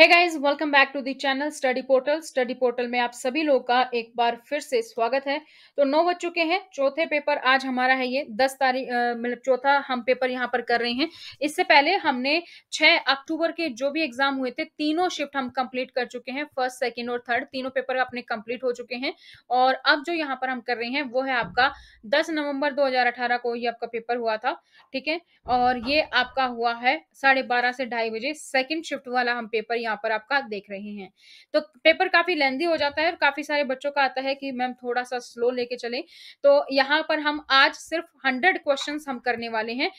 है guys welcome back to the channel Study Portal Study Portal में आप सभी लोगों का एक बार फिर से स्वागत है तो नौ बज चुके हैं चौथे पेपर आज हमारा है ये दस तारीख मतलब चौथा हम पेपर यहाँ पर कर रहे हैं इससे पहले हमने छह अक्टूबर के जो भी एग्जाम हुए थे तीनों शिफ्ट हम कंप्लीट कर चुके हैं फर्स्ट सेकेंड और थर्ड तीनों पेपर अपने कंप्लीट हो चुके हैं और अब जो यहाँ पर हम कर रहे हैं वो है आपका दस नवम्बर दो को ये आपका पेपर हुआ था ठीक है और ये आपका हुआ है साढ़े से ढाई बजे सेकेंड शिफ्ट वाला हम पेपर यहाँ पर आपका देख रहे हैं तो पेपर काफी लेंदी हो जाता है और काफी सारे बच्चों का आता है कि मैम थोड़ा सा स्लो लेके चले तो यहाँ पर हम आज सिर्फ हंड्रेड क्वेश्चन हम करने वाले हैं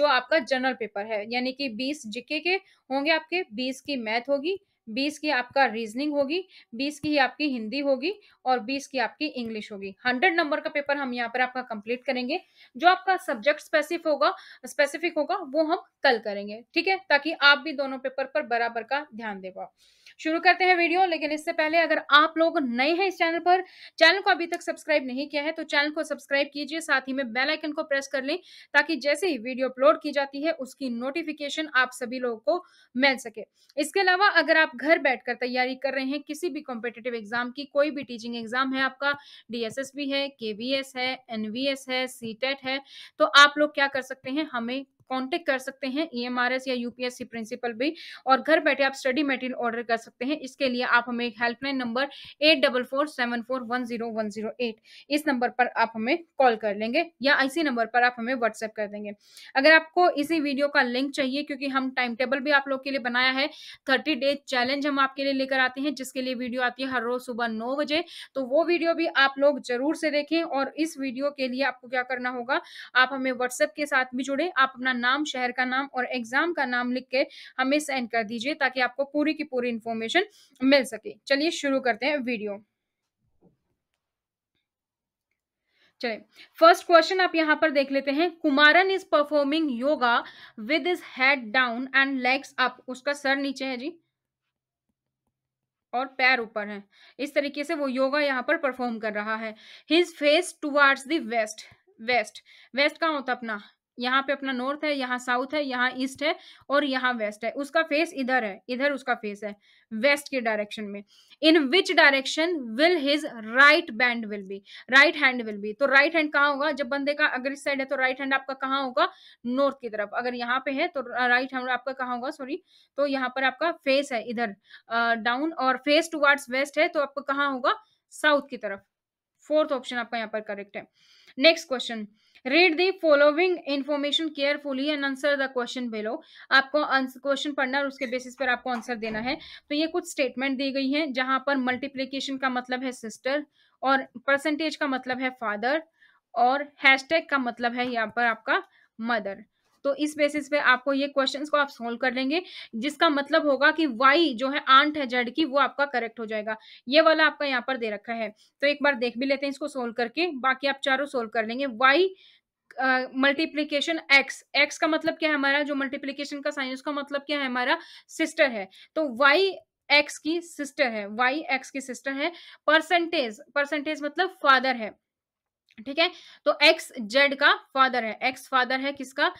जो आपका जनरल पेपर है यानी कि बीस जीके के होंगे आपके बीस की मैथ होगी बीस की आपका रीजनिंग होगी बीस की ही आपकी हिंदी होगी और बीस की आपकी इंग्लिश होगी हंड्रेड नंबर का पेपर हम यहाँ पर आपका कंप्लीट करेंगे जो आपका सब्जेक्ट स्पेसिफिक होगा स्पेसिफिक होगा वो हम कल करेंगे ठीक है ताकि आप भी दोनों पेपर पर बराबर का ध्यान दे पाओ शुरू करते हैं वीडियो लेकिन इससे पहले अगर आप लोग नए हैं इस चैनल पर चैनल को अभी तक सब्सक्राइब नहीं किया है तो चैनल को सब्सक्राइब कीजिए साथ ही में बेल आइकन को प्रेस कर लें ताकि जैसे ही वीडियो अपलोड की जाती है उसकी नोटिफिकेशन आप सभी लोगों को मिल सके इसके अलावा अगर आप घर बैठकर तैयारी कर रहे हैं किसी भी कॉम्पिटेटिव एग्जाम की कोई भी टीचिंग एग्जाम है आपका डीएसएसबी है केवीएस है एनवीएस है सीटेट e है तो आप लोग क्या कर सकते हैं हमें कॉन्टेक्ट कर सकते हैं एस e या यूपीएससी प्रिंसिपल भी और घर बैठे आप स्टडी मटेरियल ऑर्डर कर सकते हैं इसके लिए आप हमें helpline number eight double four seven four one zero one zero eight इस नंबर पर आप हमें कॉल कर लेंगे या इसी नंबर पर आप हमें व्हाट्सएप कर देंगे अगर आपको इसी वीडियो का लिंक चाहिए क्योंकि हम टाइम टेबल भी आप लोग के लिए बनाया है थर्टी डेज चैलेंज हम आपके लिए लेकर आते हैं जिसके लिए वीडियो आती है हर रोज सुबह नौ बजे तो वो वीडियो भी आप लोग जरूर से देखें और इस वीडियो के लिए आपको क्या करना होगा आप हमें व्हाट्सएप के साथ भी जुड़े आप अपना नाम शहर का नाम और एग्जाम का नाम लिख के हमें सेंड कर दीजिए ताकि आपको पूरी की पूरी इंफॉर्मेशन मिल सके चलिए शुरू करते हैं वीडियो चलिए फर्स्ट क्वेश्चन आप यहाँ पर देख लेते हैं Kumaran is performing yoga with is head down and legs up उसका सर नीचे है जी और पैर ऊपर है इस तरीके से वो योगा यहाँ पर परफॉर्म कर रहा है his face towards the west west west कहाँ होता अपना यहाँ पे अपना नॉर्थ है यहाँ साउथ है यहाँ ईस्ट है और यहाँ वेस्ट है उसका फेस इधर है इधर उसका फेस है वेस्ट के डायरेक्शन में in which direction will his right band will be right hand will be तो राइट हैंड कहाँ होगा जब बंदे का अगर इस साइड है तो राइट हैंड आपका कहाँ होगा नॉर्थ की तरफ अगर यहाँ पे है तो राइट हैंड आपका कहाँ होगा सॉरी तो यहाँ पर आपका फेस है इधर डाउन और फेस टूवर्ड्स वेस्ट है तो आपका कहाँ होगा साउथ की तरफ फोर्थ ऑप्शन आपका यहाँ पर करेक्ट है next question read the following information carefully and answer the question below आपको क्वेश्चन पढ़ना और उसके बेसिस पर आपको आंसर देना है तो ये कुछ स्टेटमेंट दी गई है जहां पर मल्टीप्लीकेशन का मतलब है सिस्टर और परसेंटेज का मतलब है फादर और हैशटैग का मतलब है यहाँ पर आपका मदर तो इस बेसिस पे आपको ये क्वेश्चंस को आप सोल्व कर लेंगे जिसका मतलब होगा कि वाई जो है आंट है जड़ की वो आपका करेक्ट हो जाएगा ये वाला आपका यहाँ पर दे रखा है तो एक बार देख भी लेते हैं इसको सोल्व करके बाकी आप चारों सोल्व कर लेंगे वाई मल्टीप्लीकेशन एक्स एक्स का मतलब क्या है हमारा जो मल्टीप्लीकेशन का साइन उसका मतलब क्या है हमारा सिस्टर है तो वाई एक्स की सिस्टर है वाई एक्स की सिस्टर है परसेंटेज परसेंटेज मतलब फादर है ठीक है तो एक्स जेड का फादर है एक्स फादर है किसका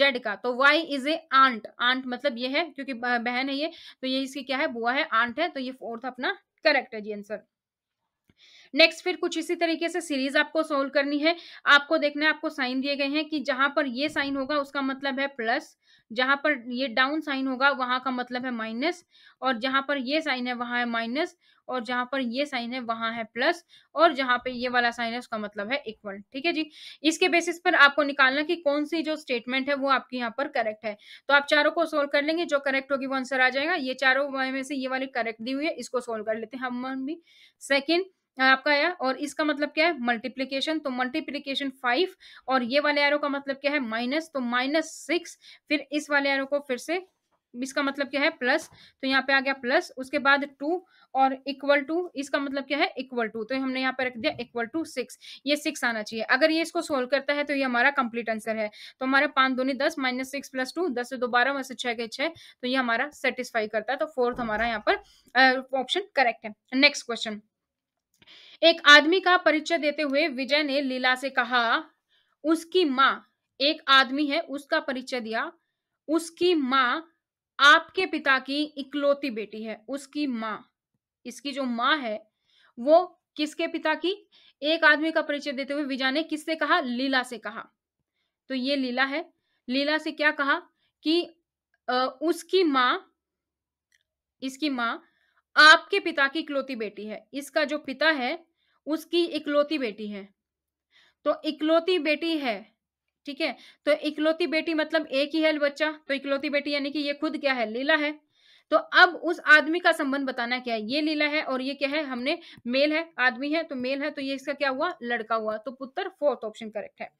जेड का तो Y is a aunt aunt मतलब ये है क्योंकि बहन है ये तो ये इसकी क्या है बुआ है आंट है तो ये फोर्थ अपना करेक्ट है जी आंसर नेक्स्ट फिर कुछ इसी तरीके से सीरीज आपको सोल्व करनी है आपको देखना है आपको साइन दिए गए हैं कि जहां पर ये साइन होगा उसका मतलब है प्लस जहां पर ये डाउन साइन होगा वहां का मतलब है माइनस और जहां पर ये साइन है वहां है माइनस और जहां पर ये साइन है वहां है प्लस और जहां पे ये वाला साइन है उसका मतलब है इक्वल ठीक है जी इसके बेसिस पर आपको निकालना कि कौन सी जो स्टेटमेंट है वो आपकी यहाँ पर करेक्ट है तो आप चारों को सोल्व कर लेंगे जो करेक्ट होगी वो आंसर आ जाएगा ये चारों में से ये वाली करेक्ट दी हुई है इसको सोल्व कर लेते हैं हम भी सेकेंड आपका आया और इसका मतलब क्या है मल्टीप्लीकेशन तो मल्टीप्लीकेशन फाइव और ये वाले एरो का मतलब क्या है माइनस तो माइनस सिक्स फिर इस वाले एरो को फिर से इसका मतलब क्या है प्लस तो यहाँ पे आ गया प्लस उसके बाद टू और इक्वल टू इसका मतलब क्या है इक्वल टू तो हमने यहाँ पे रख दिया इक्वल टू सिक्स ये सिक्स आना चाहिए अगर ये इसको सोल्व करता है तो ये हमारा कंप्लीट आंसर है तो हमारा पांच दोनों दस माइनस सिक्स प्लस टू दस से दो बारह वैसे छह के छह तो ये हमारा सेटिस्फाई करता है तो फोर्थ हमारा यहाँ पर ऑप्शन करेक्ट है नेक्स्ट क्वेश्चन एक आदमी का परिचय देते हुए विजय ने लीला से कहा उसकी माँ एक आदमी है उसका परिचय दिया उसकी माँ आपके पिता की इकलौती बेटी है उसकी माँ इसकी जो माँ है वो किसके पिता की एक आदमी का परिचय देते हुए विजय ने किससे कहा लीला से कहा तो ये लीला है लीला से क्या कहा कि उसकी माँ इसकी माँ आपके पिता की इकलौती बेटी है इसका जो पिता है उसकी इकलौती बेटी है तो इकलौती बेटी है ठीक है तो इकलौती बेटी मतलब एक ही है बच्चा तो इकलौती बेटी यानी कि ये खुद क्या है लीला है तो अब उस आदमी का संबंध बताना क्या है ये लीला है और ये क्या है हमने मेल है आदमी है तो मेल है तो ये इसका क्या हुआ लड़का हुआ तो पुत्र फोर्थ ऑप्शन करेक्ट है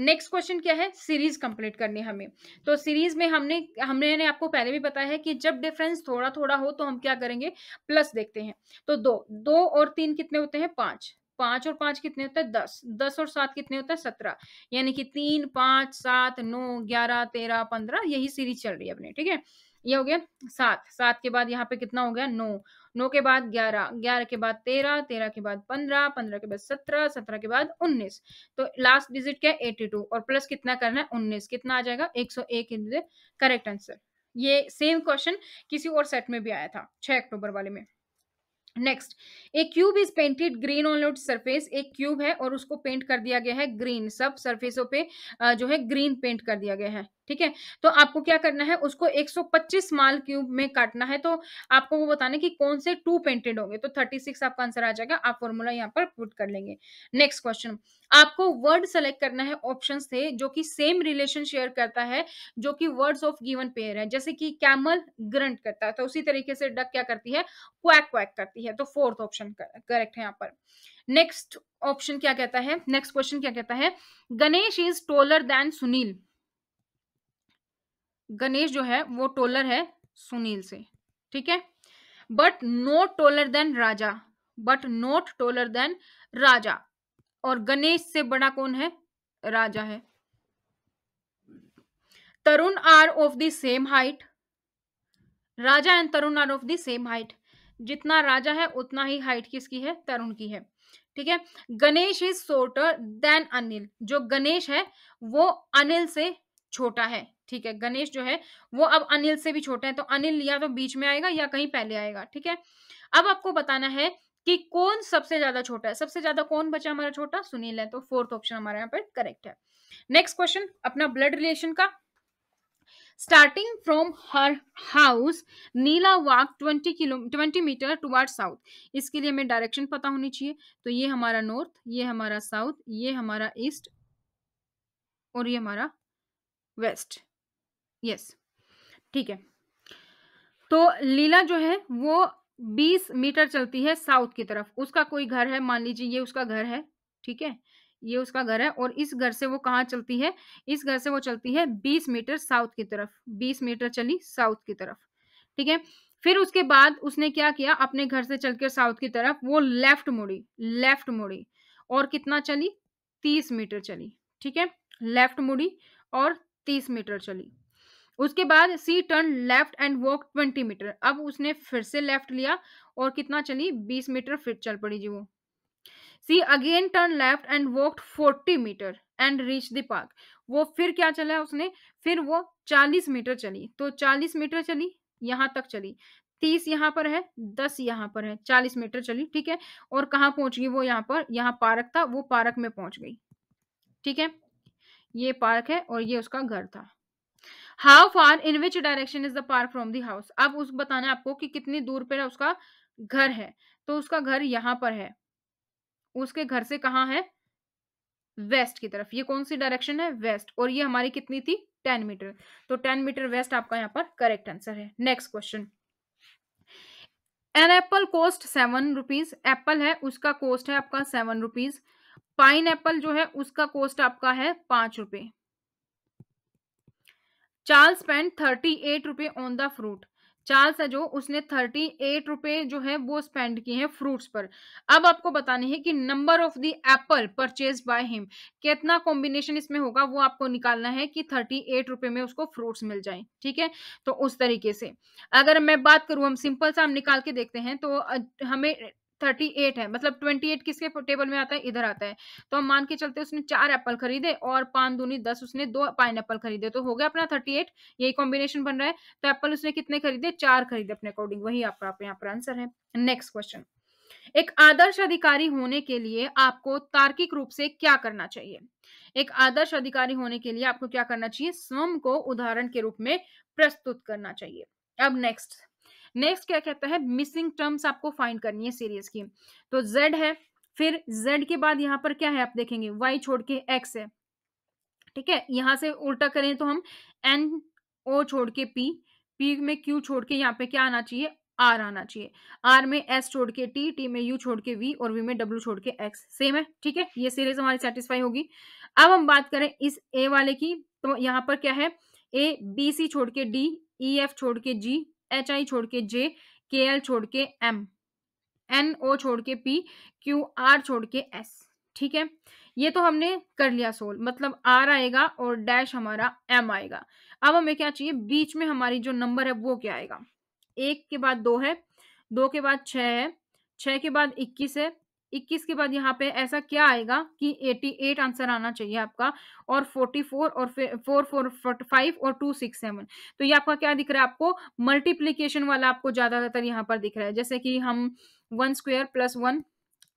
नेक्स्ट क्वेश्चन क्या है सीरीज कंप्लीट करनी हमें तो सीरीज में हमने हमने ने आपको पहले भी बताया है कि जब डिफरेंस थोड़ा थोड़ा हो तो हम क्या करेंगे प्लस देखते हैं तो दो दो और तीन कितने होते हैं पांच पांच और पांच कितने होते हैं दस दस और सात कितने होते हैं सत्रह यानी कि तीन पांच सात नौ ग्यारह तेरह पंद्रह यही सीरीज चल रही है अपने ठीक है ये हो गया सात सात के बाद यहाँ पे कितना हो गया नौ नौ के बाद ग्यारह ग्यारह के बाद तेरह तेरह के बाद पंद्रह पंद्रह के बाद सत्रह सत्रह के बाद उन्नीस तो लास्ट डिजिट क्या है एटी टू और प्लस कितना करना है उन्नीस कितना आ जाएगा एक सौ एक करेक्ट आंसर ये सेम क्वेश्चन किसी और सेट में भी आया था छह अक्टूबर वाले में next a cube is painted green on load surface एक क्यूब है और उसको पेंट कर दिया गया है ग्रीन सब सरफेसों पे जो है ग्रीन पेंट कर दिया गया है ठीक है तो आपको क्या करना है उसको 125 माल क्यूब में काटना है तो आपको वो बताना कि कौन से टू पेंटेड होंगे तो 36 आपका आंसर आ जाएगा आप फॉर्मूला यहाँ पर पुट कर लेंगे नेक्स्ट क्वेश्चन आपको वर्ड सेलेक्ट करना है ऑप्शन से जो कि सेम रिलेशन शेयर करता है जो कि वर्ड्स ऑफ गिवन पेयर है जैसे कि कैमल ग्रंट करता है तो उसी तरीके से डक क्या करती है क्वैक क्वैक करती है तो फोर्थ ऑप्शन करेक्ट है यहाँ पर नेक्स्ट ऑप्शन क्या कहता है नेक्स्ट क्वेश्चन क्या कहता है Ganesh is taller than Sunil Ganesh जो है वो टोलर है सुनील से ठीक है but no taller than Raja but not taller than Raja और गणेश से बड़ा कौन है राजा है Tarun are of the same height Raja and Tarun are of the same height जितना राजा है उतना ही हाइट किसकी है तरुण की है ठीक है Ganesh is shorter than Anil जो गणेश है वो अनिल से छोटा है ठीक है गणेश जो है वो अब अनिल से भी छोटे हैं तो अनिल या तो बीच में आएगा या कहीं पहले आएगा ठीक है अब आपको बताना है कि कौन सबसे ज्यादा छोटा है सबसे ज्यादा कौन बचा हमारा छोटा सुनील है तो फोर्थ ऑप्शन हमारे यहाँ पर करेक्ट है नेक्स्ट क्वेश्चन अपना ब्लड रिलेशन का starting from her house Neela walk 20 kilo 20 metre toward south इसके लिए हमें डायरेक्शन पता होनी चाहिए तो ये हमारा नॉर्थ ये हमारा साउथ ये हमारा ईस्ट और ये हमारा वेस्ट यस ठीक है तो लीला जो है वो बीस मीटर चलती है साउथ की तरफ उसका कोई घर है मान लीजिए ये उसका घर है ठीक है ये उसका घर है और इस घर से वो कहाँ चलती है इस घर से वो चलती है बीस मीटर साउथ की तरफ बीस मीटर चली साउथ की तरफ ठीक है फिर उसके बाद उसने क्या किया अपने घर से चलकर साउथ की तरफ वो लेफ्ट मुड़ी लेफ्ट मुड़ी और कितना चली तीस मीटर चली ठीक है लेफ्ट मुड़ी और तीस मीटर चली उसके बाद she turn left and walk twenty metre अब उसने फिर से लेफ्ट लिया और कितना चली बीस मीटर फिर चल पड़ी जी वो she again turn left and walk forty metre and reach the park वो फिर क्या चला उसने फिर वो चालीस मीटर चली तो चालीस मीटर चली यहां तक चली तीस यहाँ पर है दस यहाँ पर है चालीस मीटर चली ठीक है और कहाँ पहुंच गई वो यहाँ पर यहाँ पार्क था वो पार्क में पहुंच गई ठीक है ये पार्क है और ये उसका घर था how far in which direction is the park from the house अब उस बताना आपको कि कितनी दूर पर उसका घर है तो उसका घर यहाँ पर है उसके घर से कहा है वेस्ट की तरफ ये कौन सी डायरेक्शन है वेस्ट और ये हमारी कितनी थी टेन मीटर तो टेन मीटर वेस्ट आपका यहाँ पर करेक्ट आंसर है next question an apple cost seven rupees apple है उसका कोस्ट है आपका सेवन रुपीज पाइन एप्पल जो है उसका कोस्ट आपका है पांच रुपए चार्ल्स स्पेंड थर्टी एट रुपये ऑन द फ्रूट चार्ल्स है जो उसने थर्टी एट रुपये जो है वो स्पेंड किए हैं फ्रूट्स पर अब आपको बताने हैं कि number of the apple purchase by him कितना कॉम्बिनेशन इसमें होगा वो आपको निकालना है कि थर्टी एट रुपये में उसको फ्रूट्स मिल जाए ठीक है तो उस तरीके से अगर मैं बात करूँ हम सिंपल सा हम निकाल के देखते हैं तो हमें थर्टी एट है मतलब ट्वेंटी एट किसके टेबल में आता है इधर आता है तो हम मान के चलते उसने चार एप्पल खरीदे और पान दूनी दस उसने दो पाइन एप्पल खरीदे तो हो गया अपना थर्टी एट यही कॉम्बिनेशन बन रहा है तो एप्पल उसने कितने खरीदे चार खरीदे अपने अकॉर्डिंग वही आपका यहाँ पर आंसर है नेक्स्ट क्वेश्चन एक आदर्श अधिकारी होने के लिए आपको तार्किक रूप से क्या करना चाहिए एक आदर्श अधिकारी होने के लिए आपको क्या करना चाहिए स्वयं को उदाहरण के रूप में प्रस्तुत करना चाहिए अब नेक्स्ट नेक्स्ट क्या कहता है मिसिंग टर्म्स आपको फाइंड करनी है सीरीज की तो जेड है फिर जेड के बाद यहाँ पर क्या है आप देखेंगे वाई छोड़ के एक्स है ठीक है यहाँ से उल्टा करें तो हम एन ओ छोड़ के पी पी में क्यू छोड़ के यहाँ पे क्या आना चाहिए आर आना चाहिए आर में एस छोड़ के टी टी में यू छोड़ के वी और वी में डब्ल्यू छोड़ के एक्स सेम है ठीक है ये सीरीज हमारी सेटिस्फाई होगी अब हम बात करें इस ए वाले की तो यहाँ पर क्या है ए बी सी छोड़ के डी ई एफ छोड़ के जी एच आई छोड़ के जे के एल छोड़ के एम एन ओ छोड़ के पी क्यू आर छोड़ के एस ठीक है ये तो हमने कर लिया सोल मतलब आर आएगा और डैश हमारा एम आएगा अब हमें क्या चाहिए बीच में हमारी जो नंबर है वो क्या आएगा एक के बाद दो है दो के बाद छ है छ के बाद इक्कीस है इक्कीस के बाद यहाँ पे ऐसा क्या आएगा कि एटी एट आंसर आना चाहिए आपका और फोर्टी फोर और फोर फोर फोर्टी फाइव और टू सिक्स सेवन तो ये आपका क्या दिख रहा है आपको मल्टीप्लीकेशन वाला आपको ज्यादातर यहाँ पर दिख रहा है जैसे कि हम वन स्क्वेयर प्लस वन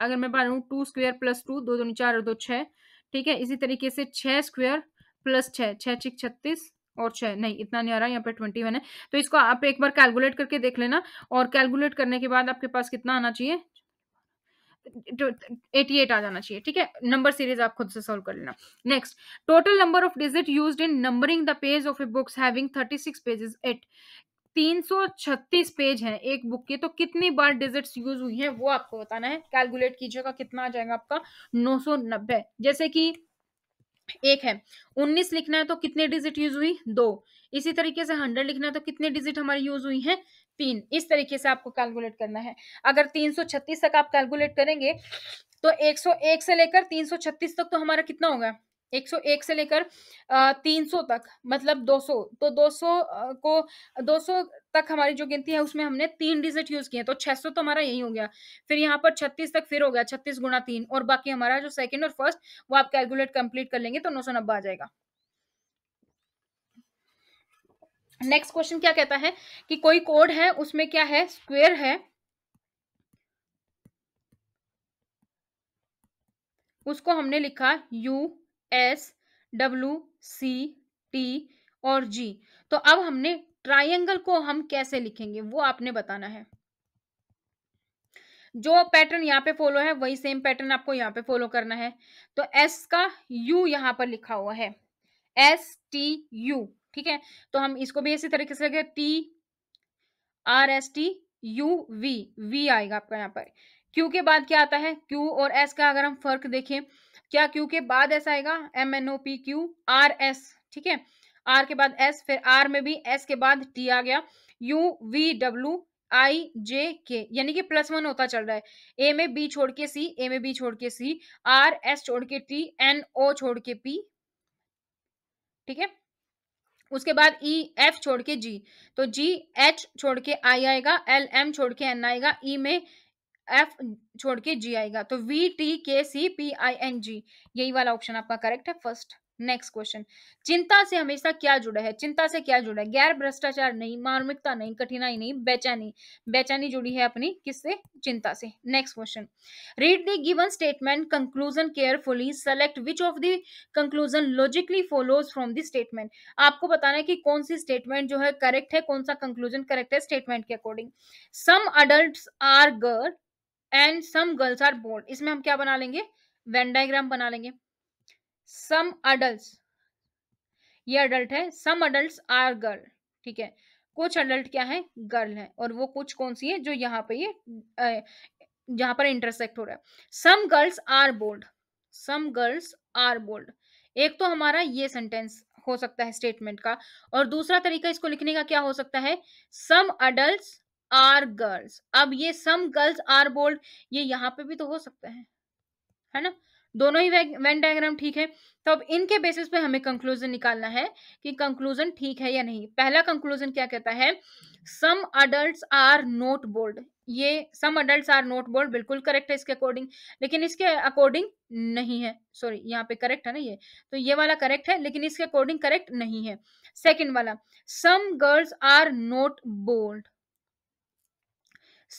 अगर मैं बनूँ टू स्क्वेयर प्लस टू दो दोनों चार और दो छः ठीक है इसी तरीके से छः स्क्वेयर प्लस छः छः छिक छत्तीस और छः नहीं इतना नहीं आ रहा यहाँ पे ट्वेंटी वन है तो इसको आप एक बार कैलकुलेट करके देख लेना और कैलकुलेट करने के बाद आपके पास कितना आना चाहिए तो एटी एट आ जाना चाहिए ठीक है नंबर सीरीज आप खुद से सॉल्व कर लेना next total number of digit use in numbering the page of a books having thirty six pages at तीन सौ छत्तीस पेज है एक बुक के तो कितनी बार डिजिट्स यूज हुई है वो आपको बताना है कैलकुलेट कीजिएगा कितना आ जाएगा आपका नौ सौ नब्बे जैसे कि एक है उन्नीस लिखना है तो कितने डिजिट यूज हुई दो इसी तरीके से हंड्रेड लिखना है तो कितने डिजिट हमारी यूज हुई है तीन इस तरीके से आपको कैलकुलेट करना है अगर तीन सौ छत्तीस तक आप कैलकुलेट करेंगे तो एक सौ एक से लेकर तीन सौ छत्तीस तक तो हमारा कितना होगा एक सौ एक से लेकर तीन सौ तक मतलब दो सौ तो दो सौ को दो सौ तक हमारी जो गिनती है उसमें हमने तीन डिजिट यूज किए तो छह सौ तो हमारा यही हो गया फिर यहाँ पर छत्तीस तक फिर हो गया छत्तीस गुणा तीन और बाकी हमारा जो सेकंड और फर्स्ट वो आप कैलकुलेट कंप्लीट कर लेंगे तो नौ सौ नब्बे आ जाएगा नेक्स्ट क्वेश्चन क्या कहता है कि कोई कोड है उसमें क्या है स्क्वेयर है उसको हमने लिखा U S W C T और जी तो अब हमने ट्राइंगल को हम कैसे लिखेंगे वो आपने बताना है जो पैटर्न यहाँ पे फॉलो है वही सेम पैटर्न आपको यहाँ पे फॉलो करना है तो एस का यू यहाँ पर लिखा हुआ है एस टी यू ठीक है तो हम इसको भी इसी तरीके से लगे T R S T U V V आएगा आपका यहाँ पर क्यू के बाद क्या आता है क्यू और एस का अगर हम फर्क देखें क्या क्यू के बाद ऐसा आएगा M N O P Q R S ठीक है आर के बाद एस फिर आर में भी एस के बाद टी आ गया U V W I J K यानी कि प्लस वन होता चल रहा है ए में बी छोड़ के सी ए में बी छोड़ के सी आर एस छोड़ के टी एन ओ छोड़ के पी ठीक है उसके बाद ई e, एफ छोड़ के जी तो जी एच छोड़ के आई आएगा एल एम छोड़ के एन आएगा ई e में एफ छोड़ के जी आएगा तो वी टी के C P I N G यही वाला ऑप्शन आपका करेक्ट है फर्स्ट नेक्स्ट क्वेश्चन चिंता से हमेशा क्या जुड़ा है चिंता से क्या जुड़ा है गैर भ्रष्टाचार नहीं मार्मिकता नहीं कठिनाई नहीं बेचैनी बेचैनी जुड़ी है अपनी किससे चिंता से next question read the given statement conclusion carefully select which of the conclusion logically follows from the statement आपको बताना है कि कौन सी स्टेटमेंट जो है करेक्ट है कौन सा कंक्लूजन करेक्ट है स्टेटमेंट के according some adult are girl and some girls are board इसमें हम क्या बना लेंगे वेन डायग्राम बना लेंगे सम अडल्ट ये अडल्ट है सम अडल्ट आर गर्ल ठीक है कुछ अडल्ट क्या है गर्ल है और वो कुछ कौन सी है जो यहाँ पे ये यहाँ पर इंटरसेक्ट हो रहा है some girls are bold some girls are bold एक तो हमारा ये सेंटेंस हो सकता है स्टेटमेंट का और दूसरा तरीका इसको लिखने का क्या हो सकता है सम अडल्ट आर गर्ल्स अब ये सम गर्ल्स आर बोल्ड ये यहाँ पे भी तो हो सकता है है ना दोनों ही वेन डायग्राम ठीक है तो अब इनके बेसिस पे हमें कंक्लूजन निकालना है कि कंक्लूजन ठीक है या नहीं पहला कंक्लूजन क्या कहता है some adult are not bold ये some adult are not bold बिल्कुल करेक्ट है इसके अकॉर्डिंग लेकिन इसके अकॉर्डिंग नहीं है सॉरी यहाँ पे करेक्ट है ना ये तो ये वाला करेक्ट है लेकिन इसके अकॉर्डिंग करेक्ट नहीं है सेकेंड वाला some girls are not bold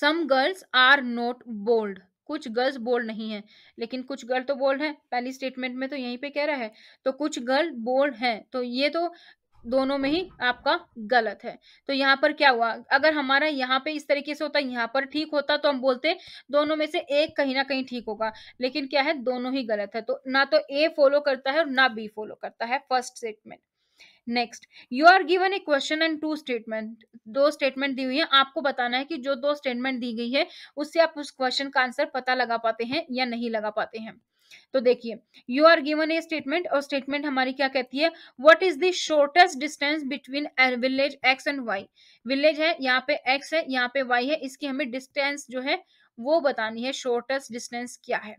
some girls are not bold कुछ गर्ल्स बोल्ड नहीं है लेकिन कुछ गर्ल तो बोल्ड है पहली स्टेटमेंट में तो यहीं पे कह रहा है तो कुछ गर्ल बोल्ड है तो ये तो दोनों में ही आपका गलत है तो यहाँ पर क्या हुआ अगर हमारा यहाँ पे इस तरीके से होता यहाँ पर ठीक होता तो हम बोलते दोनों में से एक कहीं ना कहीं ठीक होगा लेकिन क्या है दोनों ही गलत है तो ना तो ए फॉलो करता है और ना बी फॉलो करता है first statement next you are given a question and two statement दो स्टेटमेंट दी हुई है आपको बताना है कि जो दो स्टेटमेंट दी गई है उससे आप उस क्वेश्चन का आंसर पता लगा पाते हैं या नहीं लगा पाते हैं तो देखिए you are given a statement और स्टेटमेंट हमारी क्या कहती है what is shortest distance between village X and Y village है यहाँ पे एक्स है यहाँ पे वाई है इसकी हमें डिस्टेंस जो है वो बतानी है शॉर्टेस्ट डिस्टेंस क्या है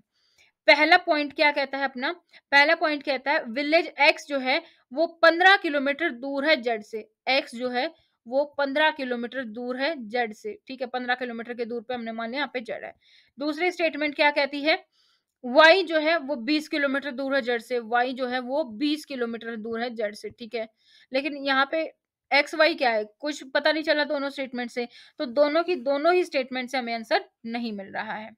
पहला पॉइंट क्या कहता है अपना पहला पॉइंट कहता है विलेज एक्स जो है वो पंद्रह किलोमीटर दूर है जेड से एक्स जो है वो पंद्रह किलोमीटर दूर है जेड से ठीक है पंद्रह किलोमीटर के दूर पे हमने मान लिया यहाँ पे जेड है दूसरी स्टेटमेंट क्या कहती है वाई जो है वो बीस किलोमीटर दूर है जेड से वाई जो है वो बीस किलोमीटर दूर है जेड से ठीक है लेकिन यहाँ पे एक्स वाई क्या है कुछ पता नहीं चला दोनों स्टेटमेंट से तो दोनों की दोनों ही स्टेटमेंट से हमें आंसर नहीं मिल रहा है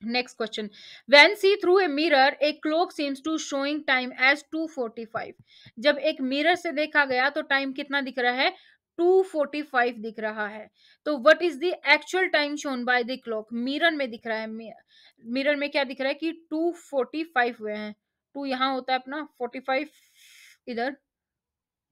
next question when see through A mirror a clock seems to showing time as 245 जब एक मिरर से देखा गया तो टाइम कितना दिख रहा है 245 दिख रहा है तो what is the time shown by the clock mirror में दिख रहा है मिरर में क्या दिख रहा है कि 245 हुए हैं टू यहाँ होता है अपना 45 इधर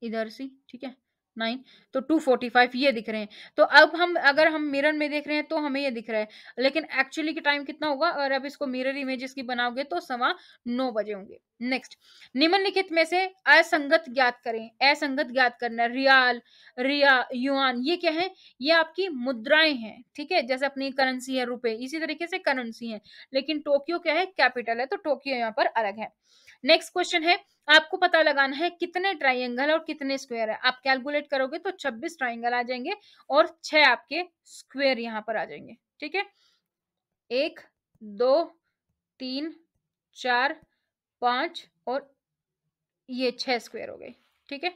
इधर सी ठीक है नाइन तो टू फोर्टी फाइव ये दिख रहे हैं तो अब हम अगर हम मिरर में देख रहे हैं तो हमें ये दिख रहा है लेकिन एक्चुअली की टाइम कितना होगा अगर आप इसको मिरर इमेजेस की बनाओगे तो सवा नौ बजे होंगे नेक्स्ट निम्नलिखित में से असंगत ज्ञात करें असंगत ज्ञात करना रियाल रिया युआन ये क्या है ये आपकी मुद्राएं हैं ठीक है जैसे अपनी करेंसी है रुपए इसी तरीके से करेंसी है लेकिन टोक्यो क्या है कैपिटल है तो टोक्यो यहाँ पर अलग है नेक्स्ट क्वेश्चन है आपको पता लगाना है कितने ट्राइंगल और कितने स्क्वायर है आप कैलकुलेट करोगे तो 26 ट्राइंगल आ जाएंगे और 6 आपके स्क्वायर यहाँ पर आ जाएंगे ठीक है एक दो तीन चार पांच और ये छः स्क्वायर हो गए ठीक है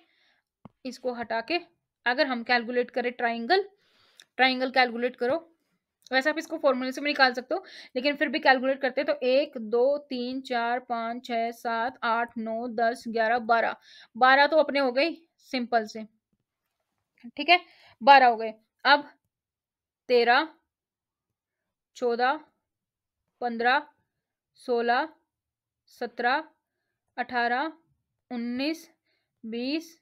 इसको हटा के अगर हम कैलकुलेट करें ट्राइंगल ट्राइंगल कैलकुलेट करो तो वैसे आप इसको फॉर्मूले से भी निकाल सकते हो लेकिन फिर भी कैलकुलेट करते हैं तो एक दो तीन चार पाँच छः सात आठ नौ दस ग्यारह बारह बारह तो अपने हो गए सिंपल से ठीक है बारह हो गए अब तेरह चौदह पंद्रह सोलह सत्रह अठारह उन्नीस बीस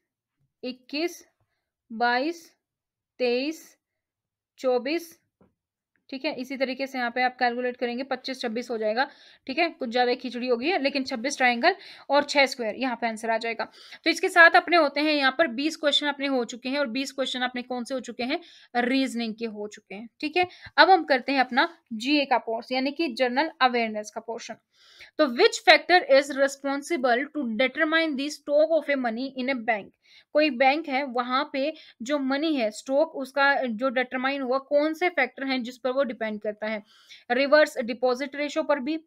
इक्कीस बाईस तेईस चौबीस ठीक है इसी तरीके से यहाँ पे आप कैलकुलेट करेंगे पच्चीस छब्बीस हो जाएगा ठीक है कुछ ज़्यादा खिचड़ी होगी लेकिन छब्बीस ट्राइंगल और छः स्क्वायर यहाँ पे आंसर आ जाएगा तो इसके साथ अपने होते हैं यहाँ पर बीस क्वेश्चन अपने हो चुके हैं और बीस क्वेश्चन अपने कौन से हो चुके हैं रीजनिंग के हो चुके हैं ठीक है अब हम करते हैं अपना जी का पोर्स यानी कि जनरल अवेयरनेस का पोर्शन तो which factor is responsible to determine the stock of a money in a bank कोई बैंक है वहां पे जो मनी है स्टॉक उसका जो डिटरमाइन हुआ कौन से फैक्टर हैं जिस पर वो डिपेंड करता है रिवर्स डिपॉजिट रेशो पर भी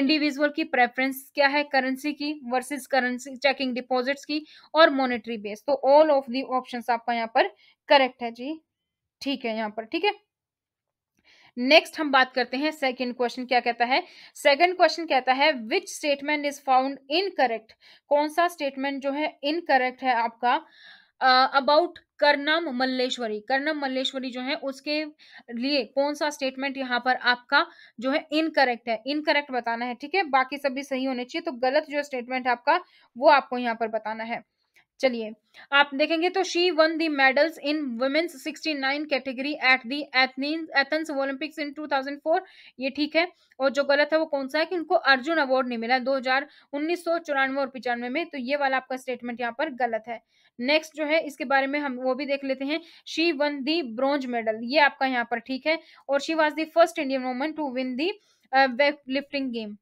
इंडिविजुअल की प्रेफरेंस क्या है करेंसी की वर्सेस करेंसी चेकिंग डिपॉजिट्स की और मॉनेटरी बेस तो ऑल ऑफ दी ऑप्शंस आपका यहाँ पर करेक्ट है जी ठीक है यहाँ पर ठीक है नेक्स्ट हम बात करते हैं सेकंड क्वेश्चन क्या कहता है सेकंड क्वेश्चन कहता है which statement is found incorrect कौन सा स्टेटमेंट जो है इनकरेक्ट है आपका अबाउट uh, कर्णम मल्लेश्वरी कर्णम मल्लेश्वरी जो है उसके लिए कौन सा स्टेटमेंट यहाँ पर आपका जो है इनकरेक्ट है इनकरेक्ट बताना है ठीक है बाकी सभी सही होने चाहिए तो गलत जो स्टेटमेंट है आपका वो आपको यहाँ पर बताना है चलिए आप देखेंगे तो she won the medals in women's 69 category at the Athens Olympics in 2004 ये ठीक है और जो गलत है वो कौन सा है कि इनको अर्जुन अवार्ड नहीं मिला दो हजार उन्नीस सौ चौरानवे और पिचानवे में तो ये वाला आपका स्टेटमेंट यहाँ पर गलत है नेक्स्ट जो है इसके बारे में हम वो भी देख लेते हैं she won the bronze medal ये आपका यहाँ पर ठीक है और she was the first Indian woman to win the weight lifting game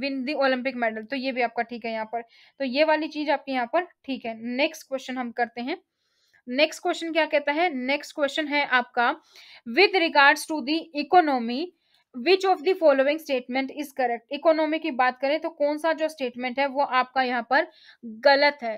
win the Olympic medal तो ये भी आपका ठीक है यहाँ पर तो ये वाली चीज आपके यहाँ पर ठीक है नेक्स्ट क्वेश्चन हम करते हैं नेक्स्ट क्वेश्चन क्या कहता है नेक्स्ट क्वेश्चन है आपका with regards to the economy which of the following statement is correct economy की बात करें तो कौन सा जो स्टेटमेंट है वो आपका यहाँ पर गलत है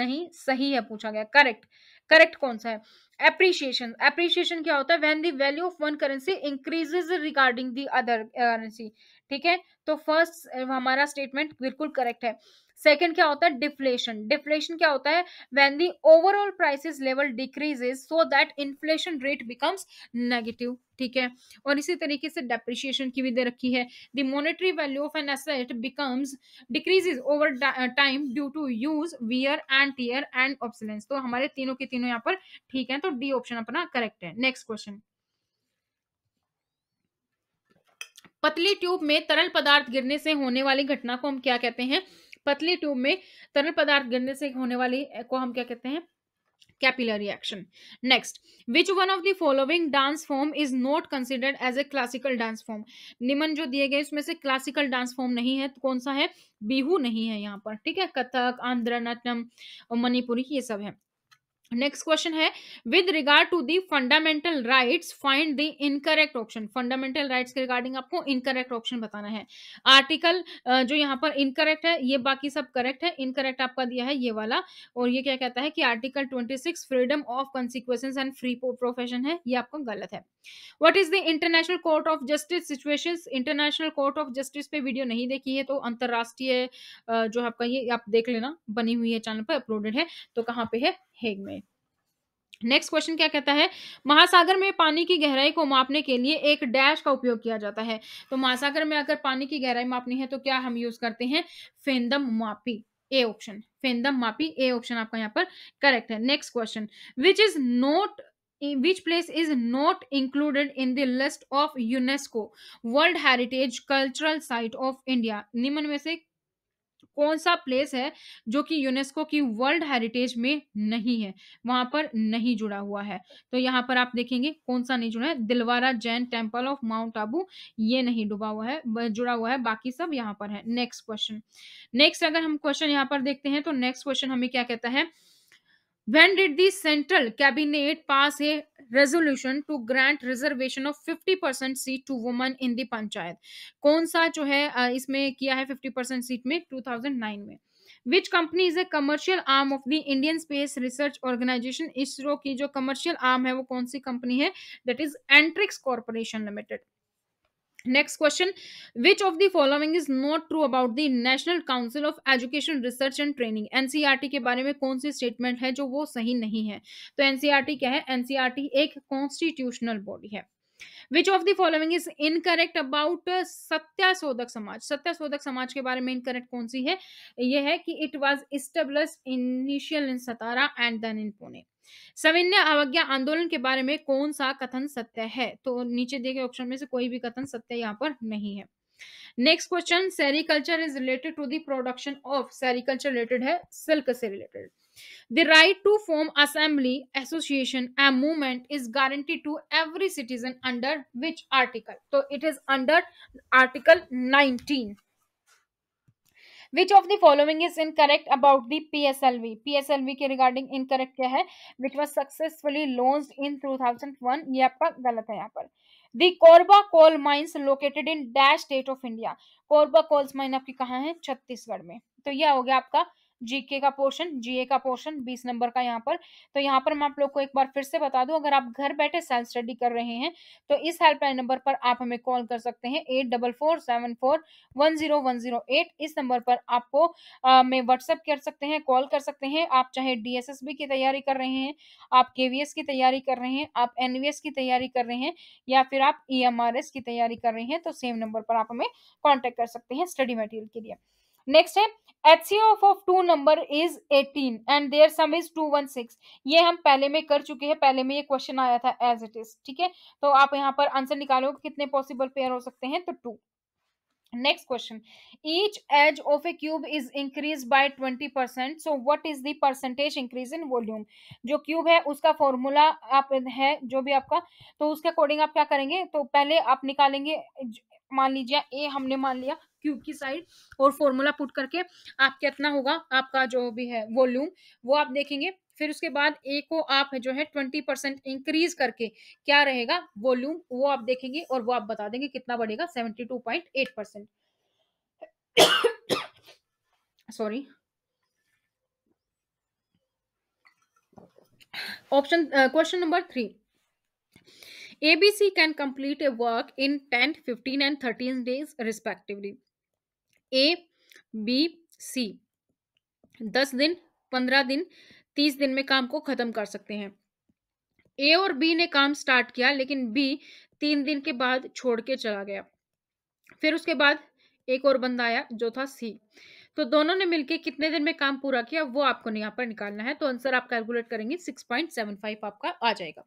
नहीं सही है पूछा गया करेक्ट करेक्ट कौन सा है एप्रिशिएशन एप्रिशिएशन क्या होता है when the value of one currency increases regarding the other currency ठीक है तो फर्स्ट हमारा स्टेटमेंट बिल्कुल करेक्ट है सेकेंड क्या होता है डिफ्लेशन डिफ्लेशन क्या होता है when the overall prices level decreases so that inflation rate becomes negative ठीक है और इसी तरीके से डेप्रिशिएशन की भी दे रखी है the monetary value of an asset becomes decreases over time due to use wear and tear and obsolescence तो हमारे तीनों के तीनों यहाँ पर ठीक तो है तो डी ऑप्शन अपना करेक्ट है नेक्स्ट क्वेश्चन पतली ट्यूब में तरल पदार्थ गिरने से होने वाली घटना को हम क्या कहते हैं पतली ट्यूब में तरल पदार्थ गिरने से होने वाली को हम क्या कहते हैं capillary reaction next which one of the following dance form is not considered as a classical dance form निमन जो दिए गए उसमें से क्लासिकल डांस फॉर्म नहीं है तो कौन सा है बिहू नहीं है यहाँ पर ठीक है कथक आंध्र नाटम और मणिपुरी ये सब है नेक्स्ट क्वेश्चन है with regard to the fundamental rights find the incorrect option fundamental rights के रिगार्डिंग आपको इनकरेक्ट ऑप्शन बताना है आर्टिकल जो यहाँ पर इनकरेक्ट है ये बाकी सब करेक्ट है इनकरेक्ट आपका दिया है ये वाला और ये क्या कहता है कि article 26 freedom of consequence and free profession है ये आपको गलत है what is the International Court of Justice situation International Court of Justice पे वीडियो नहीं देखी है तो अंतर्राष्ट्रीय जो आपका ये आप देख लेना बनी हुई है चैनल पर अपलोडेड है तो कहाँ पे है हेग में नेक्स्ट क्वेश्चन क्या कहता है महासागर में पानी की गहराई को मापने के लिए एक डैश का उपयोग किया जाता है तो महासागर में अगर पानी की गहराई मापनी है तो क्या हम यूज करते हैं फेंदम मापी ए ऑप्शन फेंदम मापी ए ऑप्शन आपका यहाँ पर करेक्ट है next question which is not which place is not included in the list of UNESCO world heritage cultural site of India निम्न में से कौन सा प्लेस है जो कि यूनेस्को की वर्ल्ड हेरिटेज में नहीं है वहां पर नहीं जुड़ा हुआ है तो यहाँ पर आप देखेंगे कौन सा नहीं जुड़ा है Dilwara Jain temple of Mount Abu ये नहीं डूबा हुआ है जुड़ा हुआ है बाकी सब यहाँ पर है नेक्स्ट क्वेश्चन नेक्स्ट अगर हम क्वेश्चन यहाँ पर देखते हैं तो नेक्स्ट क्वेश्चन हमें क्या कहता है When did the central cabinet pass a resolution to grant reservation of 50% seat to women in the panchayat? कौन सा जो है इसमें किया है 50% सीट में 2009 में which company is a commercial arm of the Indian Space Research Organisation ISRO की जो कमर्शियल आर्म है वो कौन सी कंपनी है that is Antrix Corporation Limited next question which of the following is not true about the National Council of Education Research and Training NCERT के बारे में कौन सी स्टेटमेंट है जो वो सही नहीं है तो एनसीईआरटी e क्या है एनसीईआरटी e एक कॉन्स्टिट्यूशनल बॉडी है which of the following is incorrect about Satyashodhak Samaj Satyashodhak समाज के बारे में इनकरेक्ट कौन सी है यह है कि it was establish initial in Satara and then in Pune सविन्य अवज्ञा आंदोलन के बारे में कौन सा कथन सत्य है तो नीचे दिए गए ऑप्शन में से कोई भी कथन सत्य यहाँ पर नहीं है next question sericulture is related to the production of sericulture related है सिल्क से related the right to form assembly association and movement is guarantee to every citizen under which article तो it is under article nineteen which of the following is incorrect about S L V के regarding incorrect क्या है which was successfully launch in two thousand one ये आपका गलत है यहाँ पर दी Korba coal mines located in dash state of India Korba coals mine आपकी कहाँ है छत्तीसगढ़ में तो यह हो गया आपका जीके का पोर्शन जीए का पोर्शन बीस नंबर का यहाँ पर तो यहाँ पर मैं आप लोग को एक बार फिर से बता दूं अगर आप घर बैठे सेल्फ स्टडी कर रहे हैं तो इस हेल्पलाइन नंबर पर आप हमें कॉल कर सकते हैं eight double four seven four one zero one zero eight इस नंबर पर आपको आ, में व्हाट्सअप कर सकते हैं कॉल कर सकते हैं आप चाहे डीएसएसबी की तैयारी कर रहे हैं आप केवीएस की तैयारी कर रहे हैं आप एनवीएस की तैयारी कर रहे हैं या फिर आप ई e की तैयारी कर रहे हैं तो सेम नंबर पर आप हमें कॉन्टेक्ट कर सकते हैं स्टडी मटेरियल के लिए नेक्स्ट है HCF of two number is 18 and their sum is 216 ये हम पहले में कर चुके हैं पहले में ये क्वेश्चन आया था एज इट इज ठीक है तो आप यहाँ पर आंसर निकालोगे कितने पॉसिबल पेयर हो सकते हैं तो to next question each edge of a cube is increased by 20% so what is the percentage increase in volume जो क्यूब है उसका फॉर्मूला आप है जो भी आपका तो उसके अकॉर्डिंग आप क्या करेंगे तो पहले आप निकालेंगे मान लीजिए ए हमने मान लिया क्यूब की साइड और फॉर्मूला पुट करके आपका इतना होगा आपका जो भी है वॉल्यूम वो आप देखेंगे फिर उसके बाद ए को आप जो है ट्वेंटी परसेंट इंक्रीज करके क्या रहेगा वॉल्यूम वो आप देखेंगे और वो आप बता देंगे कितना बढ़ेगा seventy two point eight percent sorry option question number three ABC can complete a work in 10, 15 and 13 days respectively. A, B, C. 10 दिन 15 दिन 30 दिन में काम को ख़त्म कर सकते हैं ए और बी ने काम स्टार्ट किया लेकिन बी तीन दिन के बाद छोड़ के चला गया फिर उसके बाद एक और बंदा आया जो था सी तो दोनों ने मिलकर कितने दिन में काम पूरा किया वो आपको यहाँ पर निकालना है तो आंसर आप कैलकुलेट करेंगे 6.75 आपका आ जाएगा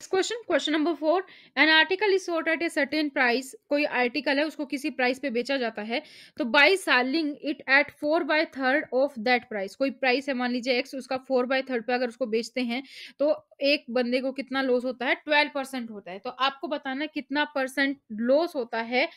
next question question number four an article is sold at a certain price कोई आर्टिकल है उसको किसी प्राइस पे बेचा जाता है तो by selling it at four by third of that price कोई प्राइस है मान लीजिए एक्स उसका फोर बाय थर्ड पे अगर उसको बेचते हैं तो एक बंदे को कितना लॉस होता है ट्वेल्व परसेंट होता है तो आपको बताना कितना परसेंट लॉस होता है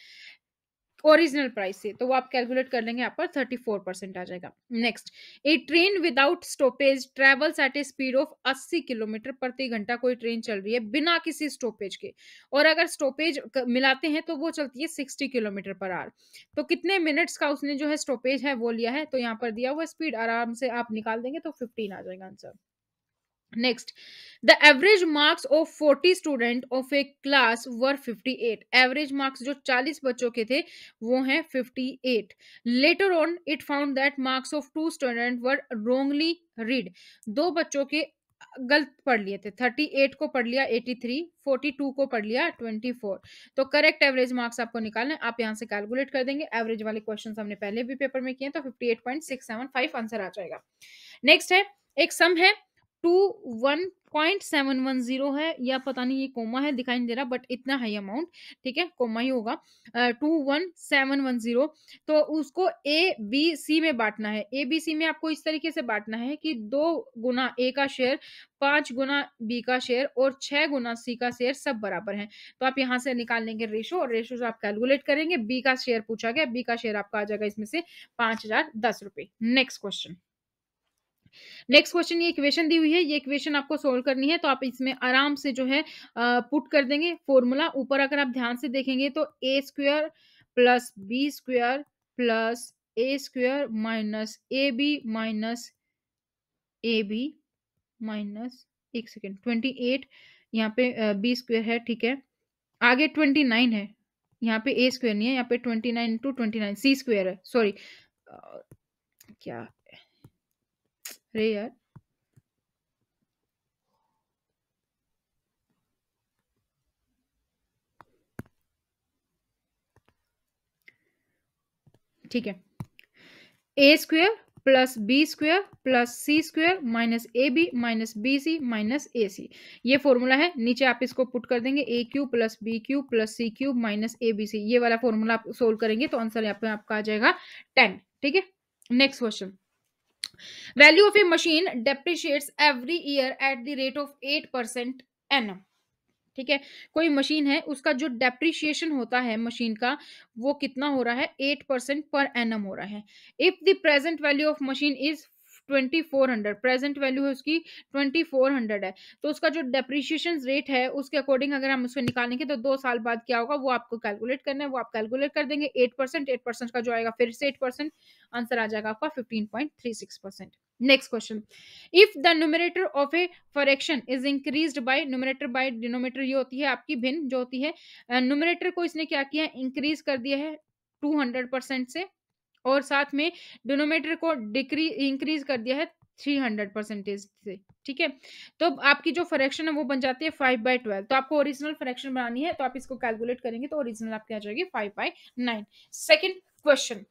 ओरिजिनल प्राइस से तो वो आप कैलकुलेट कर लेंगे यहाँ पर थर्टी फोर परसेंट आ जाएगा next a train without stoppage travels at a speed of अस्सी किलोमीटर प्रति घंटा कोई ट्रेन चल रही है बिना किसी स्टॉपेज के और अगर स्टॉपेज मिलाते हैं तो वो चलती है सिक्सटी किलोमीटर पर आवर तो कितने मिनट्स का उसने जो है स्टॉपेज है वो लिया है तो यहाँ पर दिया हुआ स्पीड आराम से आप निकाल देंगे तो फिफ्टीन आ जाएगा answer next the average marks of forty student of a class were fifty eight average marks जो चालीस बच्चों के थे वो हैं eight later on it found that marks of two student were wrongly read दो बच्चों के गलत पढ़ लिए थे थर्टी एट को पढ़ लिया एटी थ्री फोर्टी टू को पढ़ लिया ट्वेंटी फोर तो करेक्ट एवरेज मार्क्स आपको निकालने आप यहाँ से कैलकुलेट कर देंगे एवरेज वाले क्वेश्चन हमने पहले भी पेपर में किए तो fifty eight point six seven five answer आ जाएगा नेक्स्ट है एक सम है two one point seven one zero है या पता नहीं ये कोमा है दिखाई नहीं दे रहा बट इतना हाई अमाउंट ठीक है कोमा ही होगा two one seven one zero तो उसको ए बी सी में बांटना है ए बी सी में आपको इस तरीके से बांटना है कि दो गुना ए का शेयर पांच गुना बी का शेयर और छह गुना सी का शेयर सब बराबर है तो आप यहाँ से निकाल लेंगे रेशो और रेशो से आप कैलकुलेट करेंगे बी का शेयर पूछा गया बी का शेयर आपका आ जाएगा इसमें से पांच हजार दस रुपए नेक्स्ट क्वेश्चन नेक्स्ट क्वेश्चन ये इक्वेशन दी हुई है ये इक्वेशन आपको सोल्व करनी है तो आप इसमें आराम से जो है पुट कर देंगे फॉर्मूला ऊपर अगर आप ध्यान से देखेंगे तो A square plus B square plus A square minus A B minus A B minus एक सेकेंड ट्वेंटी एट यहाँ पे बी स्क्वेयर है ठीक है आगे ट्वेंटी नाइन है यहाँ पे ए स्क्वेयर नहीं है यहाँ पे twenty nine two twenty nine C square है सॉरी क्या rare ठीक है A square plus B square plus C square minus A B minus B C minus A C ये फॉर्मूला है नीचे आप इसको पुट कर देंगे A cube plus B cube plus C cube minus A B C ये वाला formula आप सोल्व करेंगे तो आंसर यहाँ पे आपका आ जाएगा टेन ठीक है next question value of a machine depreciates every year at the rate of eight percent an ठीक है कोई मशीन है उसका जो डेप्रिशिएशन होता है मशीन का वो कितना हो रहा है एट परसेंट पर एम हो रहा है if the present value of machine is twenty four hundred present value है उसकी ट्वेंटी फोर हंड्रेड है तो उसका जो डेप्रिशिएशन रेट है उसके अकॉर्डिंग अगर हम उसको निकालेंगे तो दो साल बाद क्या होगा वो आपको कैलकुलेट करना है वो आप कैलकुलेट कर देंगे एट परसेंट एट परसेंट का जो आएगा फिर से एट परसेंट आंसर आ जाएगा आपका fifteen point three six percent next question if the numerator of a fraction is increase by numerator by denominator ये होती है आपकी भिन्न जो होती है numerator को इसने क्या किया इंक्रीज कर दिया है टू हंड्रेड परसेंट से और साथ में डिनोमेटर को डिक्री इंक्रीज कर दिया है थ्री हंड्रेड परसेंटेज से ठीक है तो आपकी जो फ्रैक्शन है वो बन जाती है फाइव बाई ट्वेल्व तो आपको ओरिजिनल फ्रैक्शन बनानी है तो आप इसको कैलकुलेट करेंगे तो ओरिजिनल आपकी आ जाएगी five by nine second question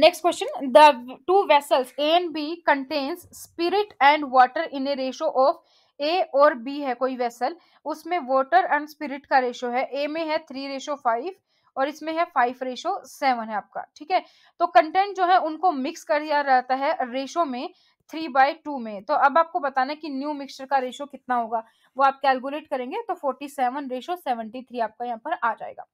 next question the two vessels A and B contains spirit and water in a ratio of A और बी है कोई वेसल उसमें वाटर एंड स्पिरिट का रेशो है ए में है थ्री रेशो फाइव और इसमें है फाइव रेशो सेवन है आपका ठीक है तो कंटेंट जो है उनको मिक्स कर दिया रहता है रेशो में थ्री बाय टू में तो अब आपको बताना है कि न्यू मिक्सचर का रेशो कितना होगा वो आप कैलकुलेट करेंगे तो forty seven ratio seventy three आपका यहाँ पर आ जाएगा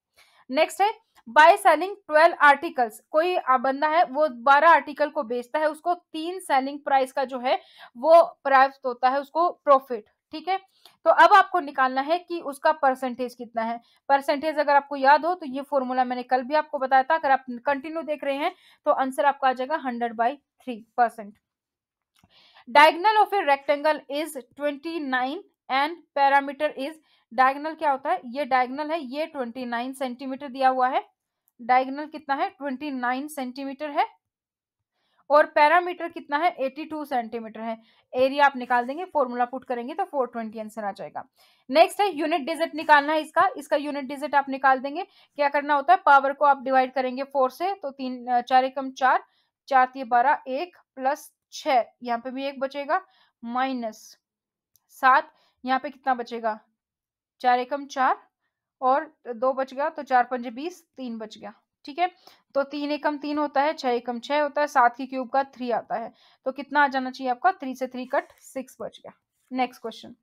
नेक्स्ट है बाय सेलिंग ट्वेल्व आर्टिकल्स कोई बंदा है वो बारह आर्टिकल को बेचता है उसको तीन सेलिंग प्राइस का जो है वो प्राप्त होता है उसको प्रॉफिट ठीक है तो अब आपको निकालना है कि उसका परसेंटेज कितना है परसेंटेज अगर आपको याद हो तो ये फॉर्मूला मैंने कल भी आपको बताया था अगर आप कंटिन्यू देख रहे हैं तो आंसर आपका आ जाएगा hundred by three percent diagonal of a rectangle is twenty nine and parameter is diagonal क्या होता है ये डायगनल है ये ट्वेंटी नाइन सेंटीमीटर दिया हुआ है डायगनल कितना है ट्वेंटी नाइन सेंटीमीटर है और पैरामीटर कितना है 82 सेंटीमीटर है एरिया आप निकाल देंगे फॉर्मूला पुट करेंगे तो 420 आंसर आ जाएगा नेक्स्ट है यूनिट डिजिट निकालना है इसका इसका यूनिट डिजिट आप निकाल देंगे क्या करना होता है पावर को आप डिवाइड करेंगे फोर से तो तीन चार एकम चार चार तीन बारह एक प्लस छ यहाँ पे भी एक बचेगा माइनस सात यहाँ पे कितना बचेगा चार एकम चार और दो बच गया तो चार पंजे बीस तीन बच गया ठीक है तो तीन एकम तीन होता है छह एकम छह होता है सात की क्यूब का थ्री आता है तो कितना आ जाना चाहिए आपका थ्री से थ्री कट सिक्स बच गया next question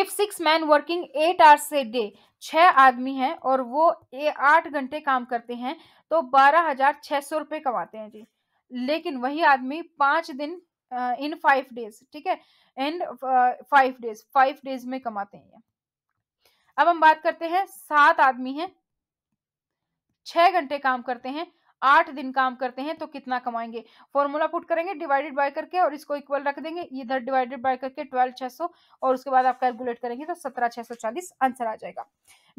if six man working eight hours से डे छह आदमी हैं और वो आठ घंटे काम करते हैं तो बारह हजार छह सौ रुपए कमाते हैं जी लेकिन वही आदमी पांच दिन इन फाइव डेज ठीक है and five days five days में कमाते हैं अब हम बात करते हैं सात आदमी हैं छह घंटे काम करते हैं आठ दिन काम करते हैं तो कितना कमाएंगे फॉर्मूला पुट करेंगे डिवाइडेड बाय करके और इसको इक्वल रख देंगे इधर डिवाइडेड बाय करके ट्वेल्व छह सौ और उसके बाद आप कैलकुलेट करेंगे तो सत्रह छह सौ चालीस आंसर आ जाएगा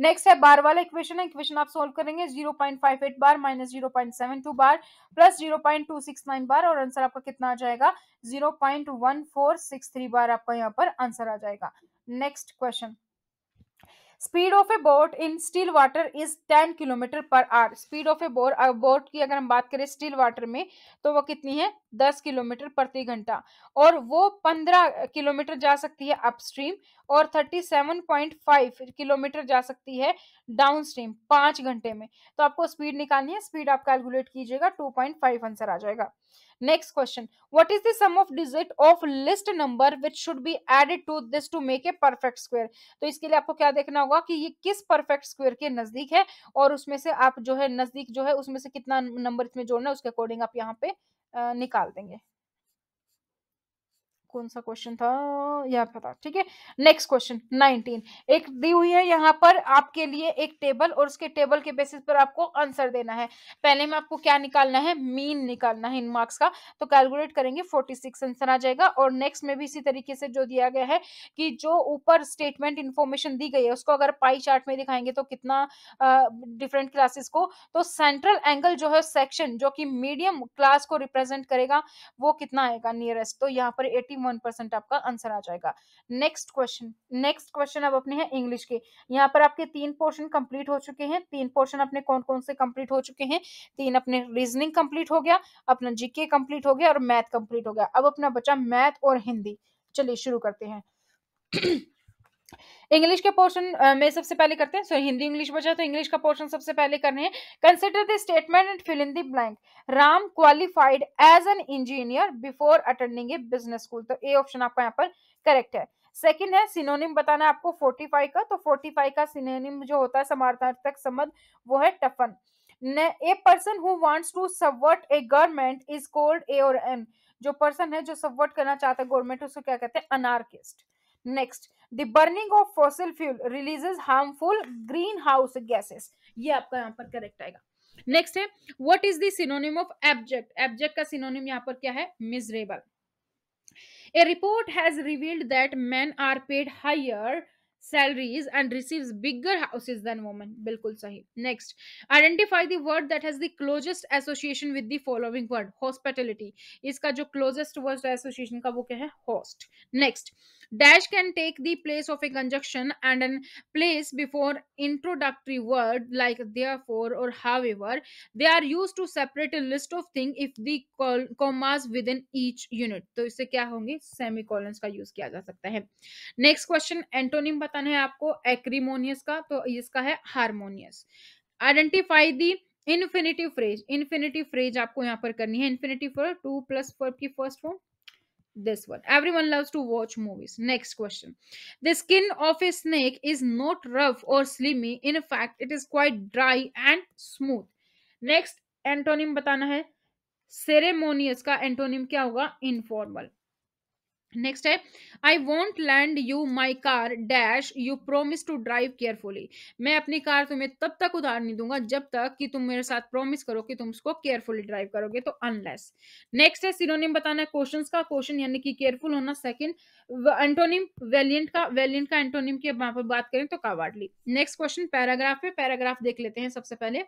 नेक्स्ट है बार वाला इक्वेशन है इक्वेशन आप सोल्व करेंगे zero point five eight bar minus zero point seven two bar plus zero point two six nine bar और आंसर आपका कितना आ जाएगा zero point one four six three bar आपका यहाँ पर आंसर आ जाएगा next question speed of a boat in still water is ten kilometre per hour speed of a boat boat की अगर हम बात करें स्टील वाटर में तो वो कितनी है दस किलोमीटर प्रति घंटा और वो पंद्रह किलोमीटर जा सकती है अपस्ट्रीम और thirty seven point five kilometre जा सकती है डाउन स्ट्रीम पांच घंटे में तो आपको स्पीड निकालनी है स्पीड आप कैलकुलेट कीजिएगा टू पॉइंट फाइव आंसर आ जाएगा next question what is the sum of digit of least number which should be added to this to make a perfect square तो इसके लिए आपको क्या देखना होगा कि ये किस परफेक्ट स्क्वायर के नजदीक है और उसमें से आप जो है नजदीक जो है उसमें से कितना नंबर इसमें जोड़ना है उसके अकॉर्डिंग आप यहाँ पे निकाल देंगे कौन सा क्वेश्चन था यहाँ पे था ठीक है नेक्स्ट क्वेश्चन नाइनटीन एक दी हुई है यहाँ पर आपके लिए एक टेबल और उसके टेबल के बेसिस पर आपको आंसर देना है पहले में आपको क्या निकालना है मीन निकालना है इन मार्क्स का तो कैलकुलेट करेंगे फोर्टी सिक्स आंसर आ जाएगा और नेक्स्ट में भी इसी तरीके से जो दिया गया है कि जो ऊपर स्टेटमेंट इन्फॉर्मेशन दी गई है उसको अगर पाई चार्ट में दिखाएंगे तो कितना डिफरेंट uh, क्लासेस को तो सेंट्रल एंगल जो है सेक्शन जो कि मीडियम क्लास को रिप्रेजेंट करेगा वो कितना आएगा नियरेस्ट तो यहाँ पर एटी वन परसेंट आपका आंसर आ जाएगा नेक्स्ट क्वेश्चन नेक्स्ट क्वेश्चन अब अपने हैं इंग्लिश के यहाँ पर आपके तीन पोर्शन कंप्लीट हो चुके हैं तीन पोर्शन अपने कौन कौन से कंप्लीट हो चुके हैं तीन अपने रीजनिंग कंप्लीट हो गया अपना जीके कंप्लीट हो गया और मैथ कंप्लीट हो गया अब अपना बचा मैथ और हिंदी चलिए शुरू करते हैं इंग्लिश के पोर्शन में सबसे पहले करते हैं सो हिंदी इंग्लिश बचा तो इंग्लिश का पोर्शन सबसे पहले करने हैं consider the statement and fill in the blank Ram qualified as an engineer before attending a business school तो ए ऑप्शन आपका यहाँ पर करेक्ट है सेकेंड है सिनोनिम बताना है आपको फोर्टिफाई का तो फोर्टिफाई का सिनोनिम जो होता है समार्थार्थक संबंध वो है टफन a person who wants to subvert a government is called a और एन जो पर्सन है जो सबवर्ट करना चाहता है गवर्नमेंट उसको क्या कहते हैं anarchist next the burning of fossil fuel releases harmful green house gases ये आपका यहाँ पर करेक्ट आएगा नेक्स्ट है what is synonym of abject abject का सिनोनिम यहाँ पर क्या है miserable A report has revealed that men are paid higher salaries and receives bigger houses than women बिल्कुल सही next identify the word that has the closest association with the following word hospitality इसका जो closest word association का वो क्या है host next dash can take the place of a conjunction and an place before introductory word like therefore or however they are used to separate a list of things if the commas within each unit तो इससे क्या होंगे semi colons का use किया जा सकता है next question antonym पहचान है आपको एक्रीमोनियस का तो इसका है harmonious identify the infinitive phrase infinitive phrase आपको यहाँ पर करनी है infinitive for to plus four की first form this one everyone loves to watch movies next question the skin of a snake is not rough or slimy in fact it is quite dry and smooth next antonym बताना है ceremonious का antonym क्या होगा informal next है I want lend you my car dash you promise to drive carefully मैं अपनी car तुम्हें तब तक उधार नहीं दूंगा जब तक कि तुम मेरे साथ प्रोमिस करो कि तुम उसको केयरफुली ड्राइव करोगे तो अनलेस नेक्स्ट है सिरोनिम बताना है क्वेश्चन का क्वेश्चन यानी कि केयरफुल होना सेकंड एंटोनिम वेलियंट का वेलियंट का एंटोनिम की वहां पर बात करें तो कावाडली नेक्स्ट क्वेश्चन पैराग्राफ है पैराग्राफ देख लेते हैं सबसे पहले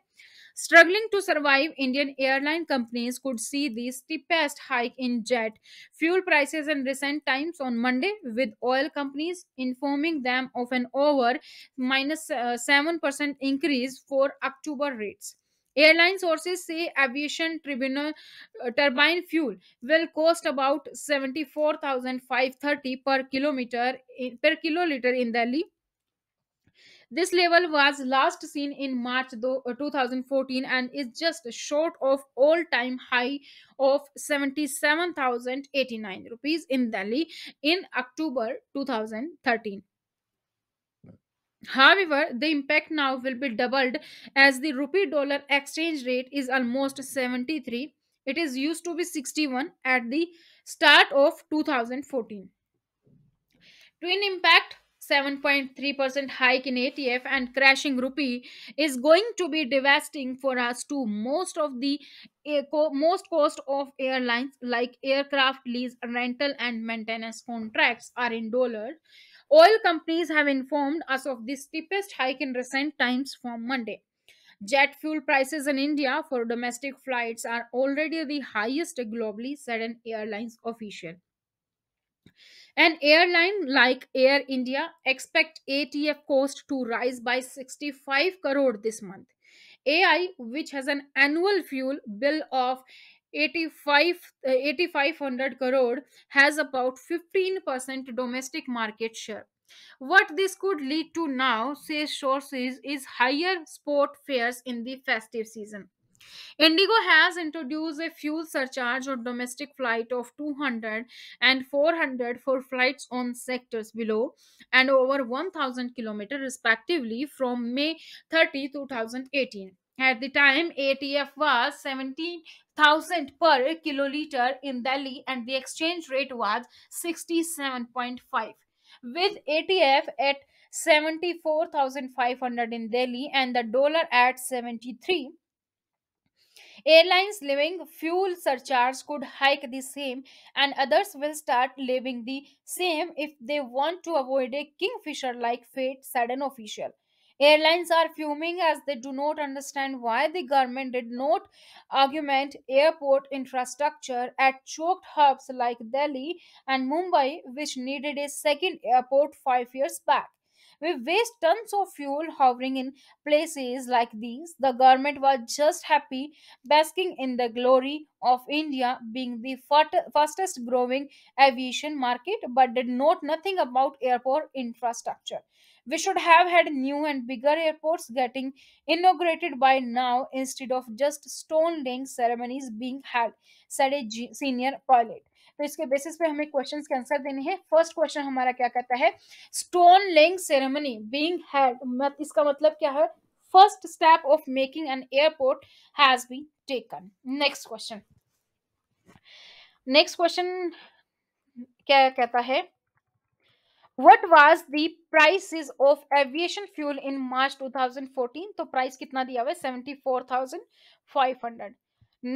Struggling to survive, Indian airline companies could see the steepest hike in jet fuel prices in recent times on Monday, with oil companies informing them of an over minus, uh, 7% increase for October rates. Airline sources say aviation tribunal, uh, turbine fuel will cost about 74,530 per kilometer per kiloliter in Delhi this level was last seen in March uh, 2014 and is just short of all-time high of 77,089 rupees in Delhi in October 2013. However, the impact now will be doubled as the rupee dollar exchange rate is almost 73. It is used to be 61 at the start of 2014. Twin impact 7.3% hike in ATF and crashing rupee is going to be devastating for us too. Most of the eh, most cost of airlines like aircraft lease, rental and maintenance contracts are in dollar. Oil companies have informed us of the steepest hike in recent times from Monday. Jet fuel prices in India for domestic flights are already the highest globally, said an airlines official. An airline like Air India expect ATF cost to rise by 65 crore this month. AI, which has an annual fuel bill of 85 uh, eh, 8500 crore has about 15% domestic market share what this could lead to now says sources is higher sport fares in the festive season Indigo has introduced a fuel surcharge on domestic flight of 200 and 400 for flights on sectors below and over 1000 km respectively from May 30, 2018. At the time, ATF was 17,000 per kiloliter in Delhi and the exchange rate was 67.5. With ATF at 74,500 in Delhi and the dollar at 73, Airlines levying fuel surcharge could hike the same, and others will start levying the same if they want to avoid a kingfisher like fate, said an official. Airlines are fuming as they do not understand why the government did not augment airport infrastructure at choked hubs like Delhi and Mumbai, which needed a second airport five years back. We waste tons of fuel hovering in places like these. The government was just happy basking in the glory of India being the fastest growing aviation market, but did note nothing about airport infrastructure. We should have had new and bigger airports getting inaugurated by now instead of just stone laying ceremonies being held, said a senior pilot. तो इसके basis पे हमें question के answer देने हैं first question हमारा क्या कहता है stone laying ceremony being had इसका मतलब क्या है first step of making an airport has been taken next question next question क्या कहता है what was the prices of aviation fuel in March 2014 तो प्राइस कितना दिया हुआ है seventy four thousand five hundred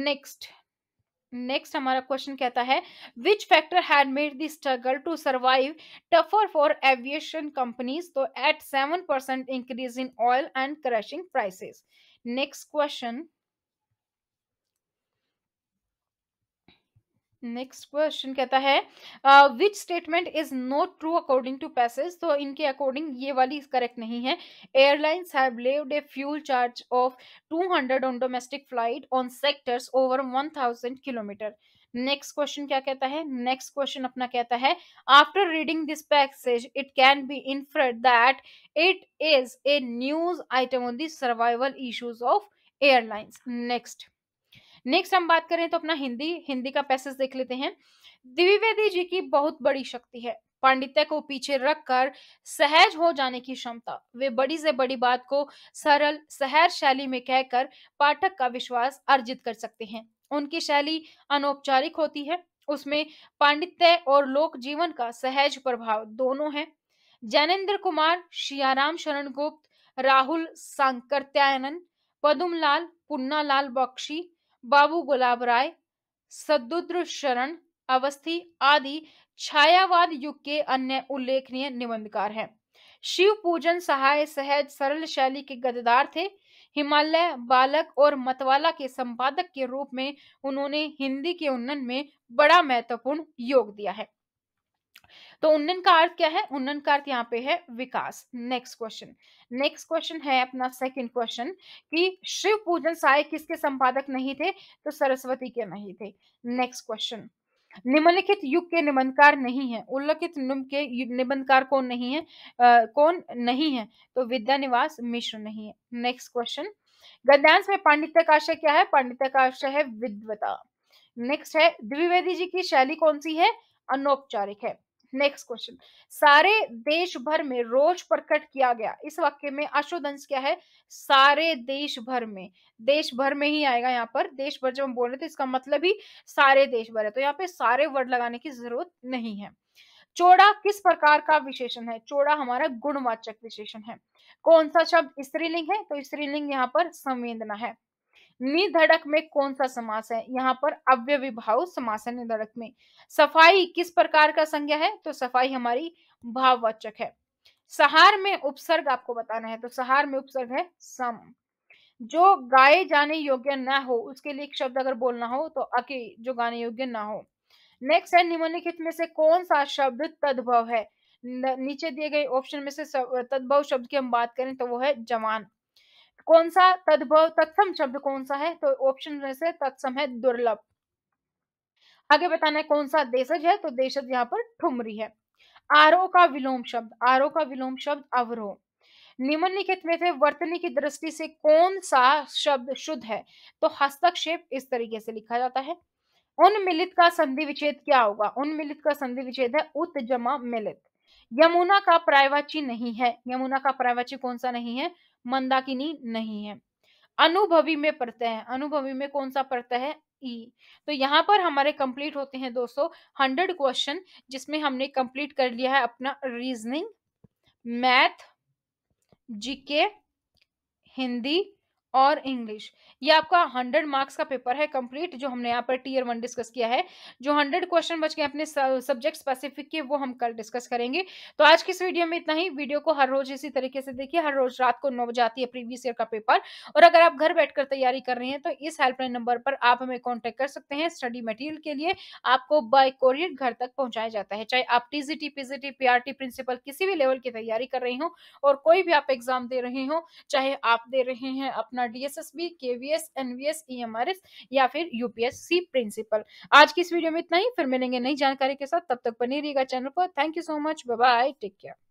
next next हमारा क्वेश्चन कहता है which factor had made the struggle to survive tougher for aviation companies तो eight seven percent increase in oil and crushing prices next question next question कहता है which statement is not true according to passage तो इनके according ये वाली correct नहीं है airlines have levied a fuel charge of 200 on domestic flight on sectors over 1000 kilometre next question क्या कहता है नेक्स्ट क्वेश्चन अपना कहता है after reading this passage it can be inferred that it is a news item on survival issues of airlines next next हम बात करें तो अपना हिंदी हिंदी का पैसेज देख लेते हैं द्विवेदी जी की बहुत बड़ी शक्ति है पांडित्य को पीछे रखकर सहज हो जाने की क्षमता वे बड़ी से बड़ी बात को सरल सहज शैली में कहकर पाठक का विश्वास अर्जित कर सकते हैं उनकी शैली अनौपचारिक होती है उसमें पांडित्य और लोक जीवन का सहज प्रभाव दोनों है जैनेन्द्र कुमार शियाराम शरण गुप्त राहुल सांकरत्यायनन पदुमलाल पुन्नालाल बख्शी बाबू गुलाब राय सदुद्र शरण अवस्थी आदि छायावाद युग के अन्य उल्लेखनीय निबंधकार हैं शिव पूजन सहाय सहज सरल शैली के गद्दार थे हिमालय बालक और मतवाला के संपादक के रूप में उन्होंने हिंदी के उन्नयन में बड़ा महत्वपूर्ण योग दिया है तो उन्नयन का अर्थ क्या है उन्नयन का अर्थ यहाँ पे है विकास नेक्स्ट क्वेश्चन नेक्स्ट क्वेश्चन है अपना सेकंड क्वेश्चन कि शिव पूजन साय किसके संपादक नहीं थे तो सरस्वती के नहीं थे नेक्स्ट क्वेश्चन निम्नलिखित युग के निबंधकार नहीं है उल्लिखित के निबंधकार कौन नहीं है आ, कौन नहीं है तो विद्यानिवास मिश्र नहीं है नेक्स्ट क्वेश्चन गद्यांश में पांडित्य का आशय क्या है पांडित्य का आशय है विद्वता नेक्स्ट है द्विवेदी जी की शैली कौन सी है अनौपचारिक है नेक्स्ट क्वेश्चन सारे देश भर में रोज प्रकट किया गया इस वाक्य में आशोदंश क्या है सारे देश भर में देश भर में ही आएगा यहाँ पर देश भर जब हम बोल रहे थे इसका मतलब ही सारे देश भर है तो यहाँ पे सारे वर्ड लगाने की जरूरत नहीं है चोड़ा किस प्रकार का विशेषण है चोड़ा हमारा गुणवाचक विशेषण है कौन सा शब्द स्त्रीलिंग है तो स्त्रीलिंग यहाँ पर संवेदना है निधड़क में कौन सा समास है यहाँ पर अव्य विभाव समास है निधड़क में सफाई किस प्रकार का संज्ञा है तो सफाई हमारी भाववाचक है सहार में उपसर्ग आपको बताना है तो सहार में उपसर्ग है सम जो गाए जाने योग्य ना हो उसके लिए एक शब्द अगर बोलना हो तो अके जो गाने योग्य ना हो नेक्स्ट है निम्नलिखित में से कौन सा शब्द तद्भव है नीचे दिए गए ऑप्शन में से तद्भव शब्द की हम बात करें तो वो है जवान कौन सा तद्भव तत्सम शब्द कौन सा है तो ऑप्शन में से तत्सम है दुर्लभ आगे बताना है कौन सा देशज है तो देशज यहाँ पर ठुमरी है आरो का विलोम शब्द आरओ का विलोम शब्द अवरोह निम्नलिखित में से वर्तनी की दृष्टि से कौन सा शब्द शुद्ध है तो हस्तक्षेप इस तरीके से लिखा जाता है उन्मिलित का संधि विच्छेद क्या होगा उन्मिलित का संधि विच्छेद है उत जमा मिलित यमुना का प्रायवाची नहीं है यमुना का प्रायवाची कौन सा नहीं है मंदाकिनी नहीं है अनुभवी में पड़ता है अनुभवी में कौन सा पड़ता है ई तो यहाँ पर हमारे कंप्लीट होते हैं दोस्तों हंड्रेड क्वेश्चन जिसमें हमने कंप्लीट कर लिया है अपना रीजनिंग मैथ जीके हिंदी और इंग्लिश ये आपका हंड्रेड मार्क्स का पेपर है कंप्लीट जो हमने यहाँ पर टीयर वन डिस्कस किया है जो हंड्रेड क्वेश्चन बच गए अपने सब्जेक्ट स्पेसिफिक के वो हम कल डिस्कस करेंगे तो आज की इस वीडियो में इतना ही वीडियो को हर रोज इसी तरीके से देखिए हर रोज रात को नौ बजे आती है प्रीवियस ईयर का पेपर और अगर आप घर बैठकर तैयारी कर रहे हैं तो इस हेल्पलाइन नंबर पर आप हमें कॉन्टेक्ट कर सकते हैं स्टडी मटेरियल के लिए आपको बाय कोरियर घर तक पहुंचाया जाता है चाहे आप टीजीटी पीजीटी पीआरटी प्रिंसिपल किसी भी लेवल की तैयारी कर रहे हो और कोई भी आप एग्जाम दे रहे हो चाहे आप दे रहे हैं अपना अपना डीएसएसबी केवीएस एनवीएस ईएमआरएस या फिर यूपीएससी प्रिंसिपल आज की इस वीडियो में इतना ही फिर मिलेंगे नई जानकारी के साथ तब तक बने रहिएगा चैनल पर thank you so much bye take care